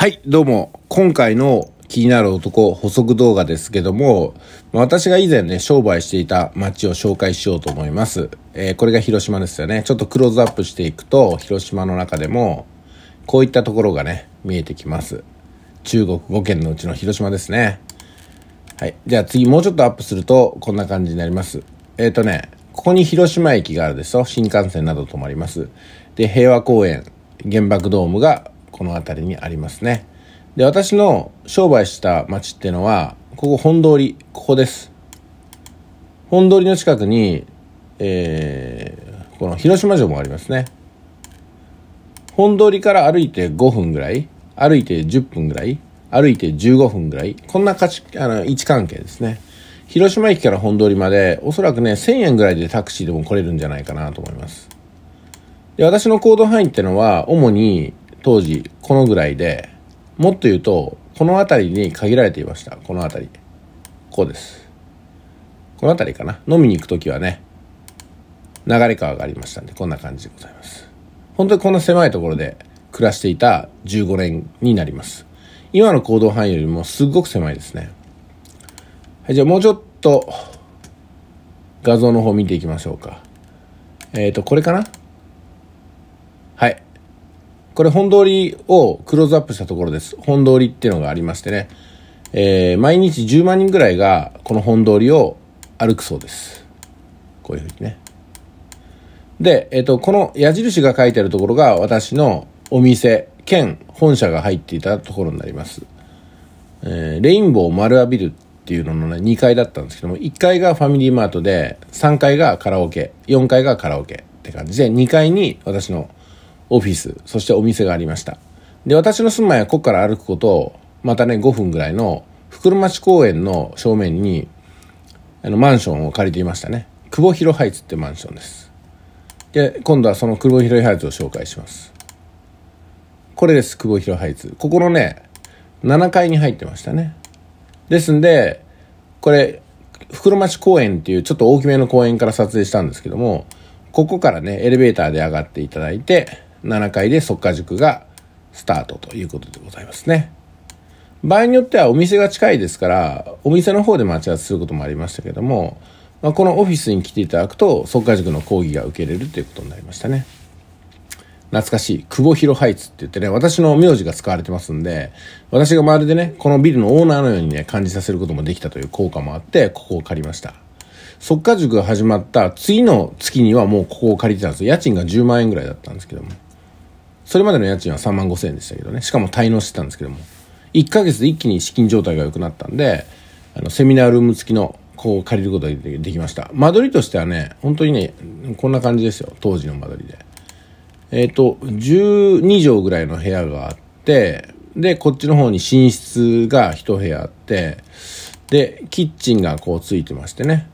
はい、どうも。今回の気になる男補足動画ですけども、私が以前ね、商売していた街を紹介しようと思います。えー、これが広島ですよね。ちょっとクローズアップしていくと、広島の中でも、こういったところがね、見えてきます。中国5県のうちの広島ですね。はい。じゃあ次もうちょっとアップすると、こんな感じになります。えっ、ー、とね、ここに広島駅があるでしょ新幹線など止まります。で、平和公園、原爆ドームがこの辺りにありますね。で、私の商売した町ってのは、ここ本通り、ここです。本通りの近くに、えー、この広島城もありますね。本通りから歩いて5分ぐらい、歩いて10分ぐらい、歩いて15分ぐらい、こんな価値、あの、位置関係ですね。広島駅から本通りまで、おそらくね、1000円ぐらいでタクシーでも来れるんじゃないかなと思います。で、私の行動範囲ってのは、主に、当時このぐらいで、もっと言うと、この辺りに限られていました。この辺り。こうです。この辺りかな。飲みに行く時はね、流れ川がありましたんで、こんな感じでございます。本当にこんな狭いところで暮らしていた15年になります。今の行動範囲よりもすっごく狭いですね。はい、じゃあもうちょっと画像の方見ていきましょうか。えっ、ー、と、これかなこれ本通りをクローズアップしたところです。本通りっていうのがありましてね、えー、毎日10万人ぐらいがこの本通りを歩くそうです。こういうふうにね。で、えっ、ー、と、この矢印が書いてあるところが私のお店兼本社が入っていたところになります。えー、レインボー丸アビルっていうのの、ね、2階だったんですけども、1階がファミリーマートで、3階がカラオケ、4階がカラオケって感じで、2階に私のオフィス、そしてお店がありました。で、私の住まいはここから歩くことを、またね、5分ぐらいの、袋町公園の正面に、あの、マンションを借りていましたね。久保広ハイツってマンションです。で、今度はその久保広ハイツを紹介します。これです、久保広ハイツ。ここのね、7階に入ってましたね。ですんで、これ、袋町公園っていうちょっと大きめの公園から撮影したんですけども、ここからね、エレベーターで上がっていただいて、7階で速化塾がスタートということでございますね。場合によってはお店が近いですから、お店の方で待ち合わせすることもありましたけども、まあ、このオフィスに来ていただくと、速化塾の講義が受けれるということになりましたね。懐かしい、久保広ハイツって言ってね、私の名字が使われてますんで、私がまるでね、このビルのオーナーのようにね、感じさせることもできたという効果もあって、ここを借りました。速化塾が始まった次の月にはもうここを借りてたんです。家賃が10万円ぐらいだったんですけども。それまでの家賃は3万5千円でしたけどねしかも滞納してたんですけども1ヶ月で一気に資金状態が良くなったんであのセミナールーム付きのこう借りることができました間取りとしてはね本当にねこんな感じですよ当時の間取りでえっ、ー、と12畳ぐらいの部屋があってでこっちの方に寝室が1部屋あってでキッチンがこうついてましてね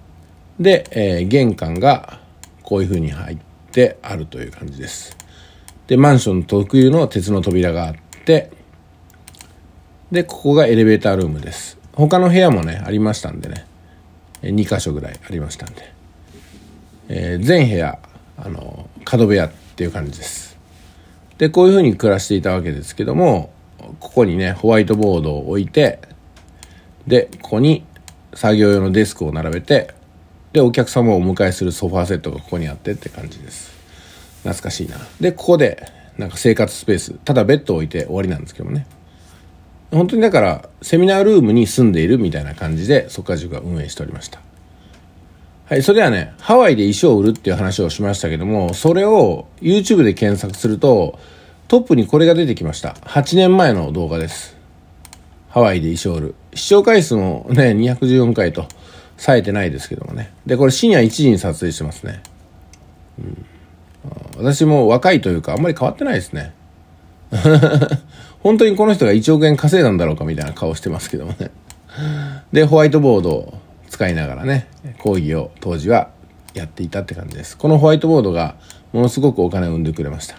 で、えー、玄関がこういう風に入ってあるという感じですで、マンション特有の鉄の扉があって、で、ここがエレベータールームです。他の部屋もね、ありましたんでね、2箇所ぐらいありましたんで、えー、全部屋、あの、角部屋っていう感じです。で、こういう風に暮らしていたわけですけども、ここにね、ホワイトボードを置いて、で、ここに作業用のデスクを並べて、で、お客様をお迎えするソファーセットがここにあってって感じです。懐かしいな。で、ここで、なんか生活スペース、ただベッドを置いて終わりなんですけどもね。本当にだから、セミナールームに住んでいるみたいな感じで、そっか塾は運営しておりました。はい、それではね、ハワイで衣装を売るっていう話をしましたけども、それを YouTube で検索すると、トップにこれが出てきました。8年前の動画です。ハワイで衣装を売る。視聴回数もね、214回と、冴えてないですけどもね。で、これ深夜1時に撮影してますね。うん私も若いというか、あんまり変わってないですね。本当にこの人が1億円稼いだんだろうかみたいな顔してますけどもね。で、ホワイトボードを使いながらね、講義を当時はやっていたって感じです。このホワイトボードがものすごくお金を生んでくれました。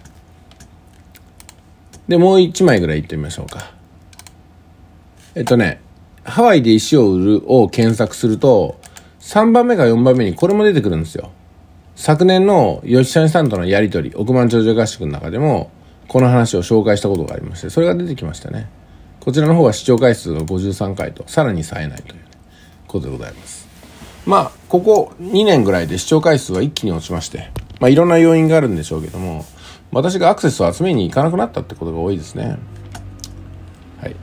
で、もう一枚ぐらい行ってみましょうか。えっとね、ハワイで石を売るを検索すると、3番目か4番目にこれも出てくるんですよ。昨年の吉谷さんとのやり取り、億万長者合宿の中でも、この話を紹介したことがありまして、それが出てきましたね。こちらの方は視聴回数が53回と、さらに冴えないという、ことでございます。まあ、ここ2年ぐらいで視聴回数は一気に落ちまして、まあ、いろんな要因があるんでしょうけども、私がアクセスを集めに行かなくなったってことが多いですね。はい。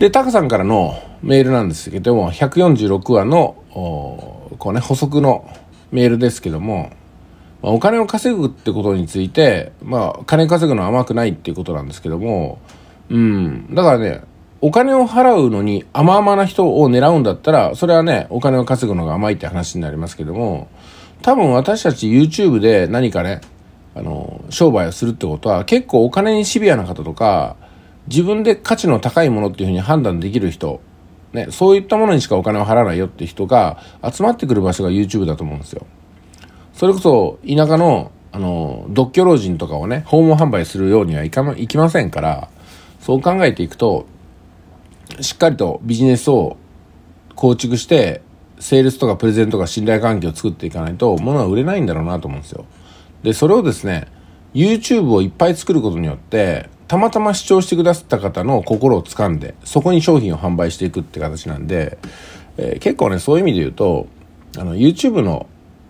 で、タカさんからのメールなんですけども、146話の、こうね、補足のメールですけども、まあ、お金を稼ぐってことについて、まあ、金稼ぐのは甘くないっていうことなんですけども、うん、だからね、お金を払うのに甘々な人を狙うんだったら、それはね、お金を稼ぐのが甘いって話になりますけども、多分私たち YouTube で何かね、あの、商売をするってことは、結構お金にシビアな方とか、自分で価値の高いものっていうふうに判断できる人ね、そういったものにしかお金を払わないよって人が集まってくる場所が YouTube だと思うんですよ。それこそ田舎の、あの、独居老人とかをね、訪問販売するようにはいか、いきませんから、そう考えていくと、しっかりとビジネスを構築して、セールスとかプレゼントとか信頼関係を作っていかないと、物は売れないんだろうなと思うんですよ。で、それをですね、YouTube をいっぱい作ることによって、たまたま視聴してくださった方の心を掴んで、そこに商品を販売していくって形なんで、えー、結構ね、そういう意味で言うと、あの、YouTube の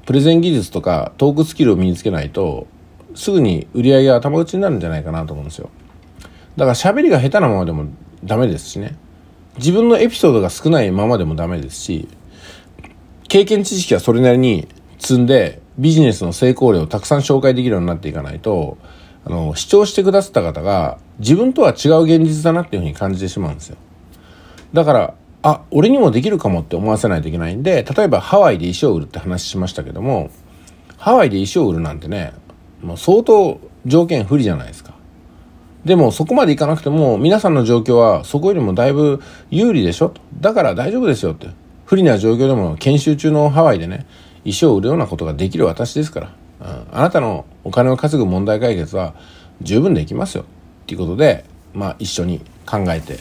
プレゼン技術とかトークスキルを身につけないと、すぐに売り上げが頭打ちになるんじゃないかなと思うんですよ。だから喋りが下手なままでもダメですしね。自分のエピソードが少ないままでもダメですし、経験知識はそれなりに積んでビジネスの成功例をたくさん紹介できるようになっていかないと、あの、視聴してくださった方が、自分とは違う現実だなっていうふうに感じてしまうんですよ。だから、あ、俺にもできるかもって思わせないといけないんで、例えばハワイで石を売るって話しましたけども、ハワイで石を売るなんてね、もう相当条件不利じゃないですか。でもそこまでいかなくても皆さんの状況はそこよりもだいぶ有利でしょだから大丈夫ですよって。不利な状況でも研修中のハワイでね、石を売るようなことができる私ですから。うん、あなたのお金を稼ぐ問題解決は十分できますよっていうことで、まあ、一緒に考えて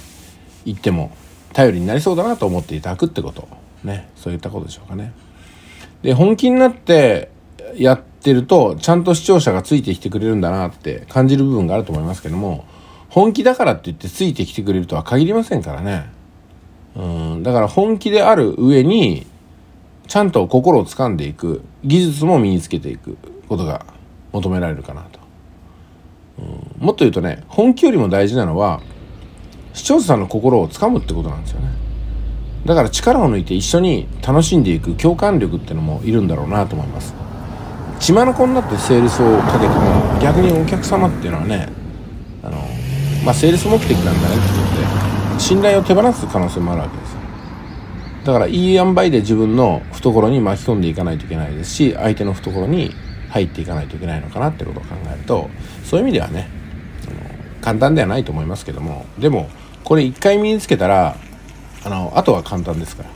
いっても頼りになりそうだなと思っていただくってこと、ね、そういったことでしょうかね。で本気になってやってるとちゃんと視聴者がついてきてくれるんだなって感じる部分があると思いますけども本気だからって言ってついてきてくれるとは限りませんからね。うんだから本気である上にちゃんと心を掴んでいく技術も身につけていくことが求められるかなと、うん、もっと言うとね本気よりも大事なのは視聴者さんの心を掴むってことなんですよねだから力を抜いて一緒に楽しんでいく共感力ってのもいるんだろうなと思います血子になってセールスをかけても逆にお客様っていうのはねあのまあセールス目的なんだねって言って信頼を手放す可能性もあるわけですよだからいい塩梅で自分の懐に巻き込んでいかないといけないですし相手の懐に入っていかないといけないのかなってことを考えるとそういう意味ではね簡単ではないと思いますけどもでもこれ一回身につけたらあのあとは簡単ですから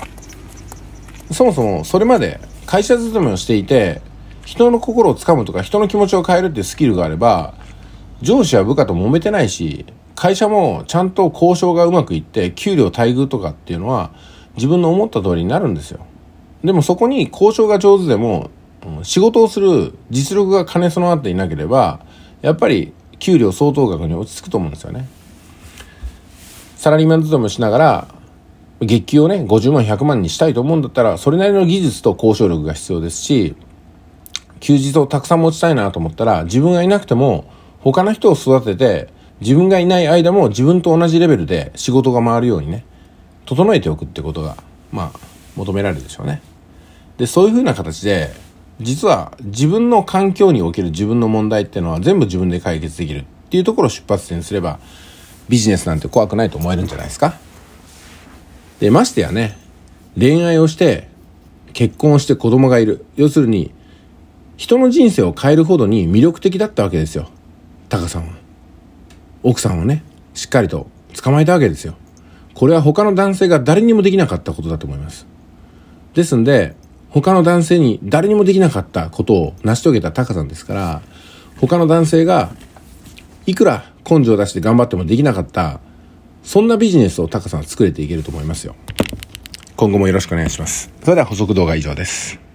そもそもそれまで会社勤めをしていて人の心をつかむとか人の気持ちを変えるってスキルがあれば上司や部下と揉めてないし会社もちゃんと交渉がうまくいって給料待遇とかっていうのは自分の思った通りになるんですよ。でもそこに交渉が上手でも、仕事をする実力が兼ね備わっていなければ、やっぱり給料相当額に落ち着くと思うんですよね。サラリーマン勤めをしながら、月給をね、50万、100万にしたいと思うんだったら、それなりの技術と交渉力が必要ですし、休日をたくさん持ちたいなと思ったら、自分がいなくても、他の人を育てて、自分がいない間も自分と同じレベルで仕事が回るようにね、整えておくってことが、まあ、求められるでしょうね。で、そういうふうな形で、実は自分の環境における自分の問題っていうのは全部自分で解決できるっていうところを出発点にすれば、ビジネスなんて怖くないと思えるんじゃないですか。で、ましてやね、恋愛をして、結婚をして子供がいる。要するに、人の人生を変えるほどに魅力的だったわけですよ。タカさんは。奥さんをね、しっかりと捕まえたわけですよ。これは他の男性が誰にもできなかったことだと思います。ですんで、他の男性に誰にもできなかったことを成し遂げたタカさんですから、他の男性がいくら根性を出して頑張ってもできなかった、そんなビジネスをタカさんは作れていけると思いますよ。今後もよろしくお願いします。それでは補足動画以上です。